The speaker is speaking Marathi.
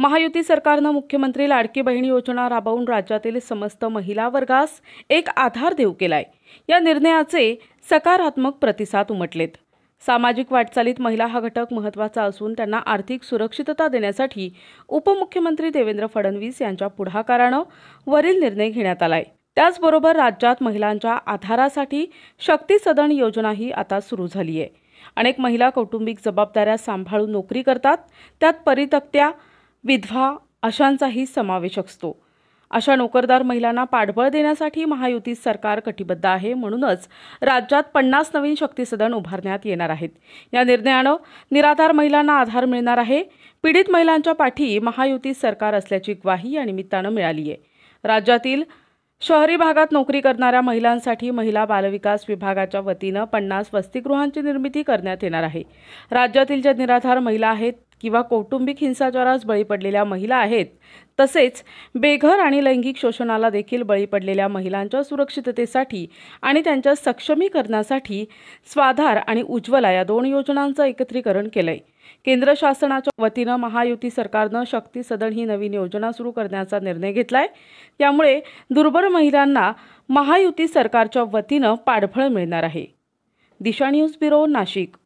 महायुती सरकारनं मुख्यमंत्री लाडकी बहीण योजना राबवून राज्यातील समस्त महिला वर्गास एक आधार देऊ केलाय या निर्णयाचे सकारात्मक प्रतिसाद उमटलेत सामाजिक वाटचालीत महिला हा घटक महत्त्वाचा असून त्यांना आर्थिक सुरक्षितता देण्यासाठी उपमुख्यमंत्री देवेंद्र फडणवीस यांच्या पुढाकारानं वरील निर्णय घेण्यात आलाय त्याचबरोबर राज्यात महिलांच्या आधारासाठी शक्ती सदन योजनाही आता सुरू झाली आहे अनेक महिला कौटुंबिक जबाबदाऱ्या सांभाळून नोकरी करतात त्यात परितक्त्या विधवा अशांचाही समावेश असतो अशा नोकरदार महिलांना पाठबळ देण्यासाठी महायुती सरकार कटिबद्ध आहे म्हणूनच राज्यात पन्नास नवीन शक्ती सदन उभारण्यात येणार आहेत या निर्णयानं निराधार महिलांना आधार मिळणार आहे पीडित महिलांच्या पाठी महायुती सरकार असल्याची ग्वाही या निमित्तानं मिळाली आहे राज्यातील शहरी भागात नोकरी करणाऱ्या महिलांसाठी महिला बालविकास विभागाच्या वतीनं पन्नास वसतिगृहांची निर्मिती करण्यात येणार आहे राज्यातील ज्या निराधार महिला आहेत किंवा कौटुंबिक हिंसाचारास बळी पडलेल्या महिला आहेत तसेच बेघर आणि लैंगिक शोषणाला देखील बळी पडलेल्या महिलांच्या सुरक्षिततेसाठी आणि त्यांच्या सक्षमीकरणासाठी स्वाधार आणि उज्ज्वला या दोन योजनांचं एकत्रीकरण केलं आहे केंद्र शासनाच्या वतीनं महायुती सरकारनं शक्ती सदन ही नवीन योजना सुरू करण्याचा निर्णय घेतला त्यामुळे दुर्बल महिलांना महायुती सरकारच्या वतीनं पाठबळ मिळणार आहे दिशा न्यूज ब्युरो नाशिक